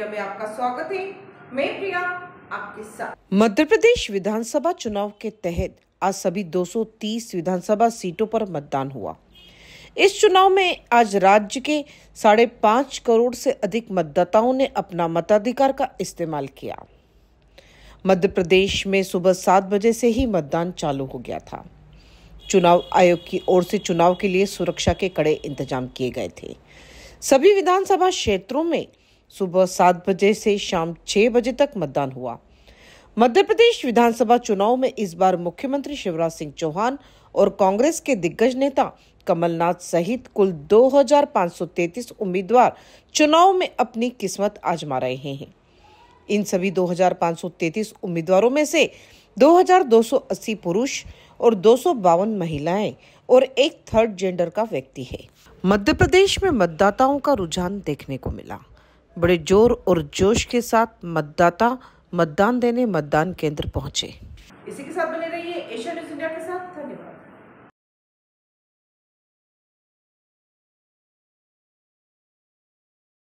media में आपका स्वागत है मैं प्रिया आपके साथ मध्य प्रदेश विधानसभा चुनाव के तहत आज सभी 230 विधानसभा सीटों पर मतदान हुआ इस चुनाव में आज राज्य के साढ़े पांच करोड़ से अधिक मतदाताओं ने अपना मताधिकार का इस्तेमाल किया मध्य प्रदेश में सुबह सात बजे से ही मतदान चालू हो गया था चुनाव आयोग की ओर से चुनाव के लिए सुरक्षा के कड़े इंतजाम किए गए थे सभी विधानसभा क्षेत्रों में सुबह सात बजे से शाम छह बजे तक मतदान हुआ मध्य प्रदेश विधानसभा चुनाव में इस बार मुख्यमंत्री शिवराज सिंह चौहान और कांग्रेस के दिग्गज नेता कमलनाथ सहित कुल 2,533 उम्मीदवार चुनाव में अपनी किस्मत आजमा रहे हैं इन सभी 2,533 उम्मीदवारों में से 2,280 पुरुष और दो महिलाएं और एक थर्ड जेंडर का व्यक्ति है मध्य प्रदेश में मतदाताओं का रुझान देखने को मिला बड़े जोर और जोश के साथ मतदाता मतदान देने मतदान केंद्र पहुंचे इसी के साथ बने रहिए एशिया न्यूज इंडिया के साथ धन्यवाद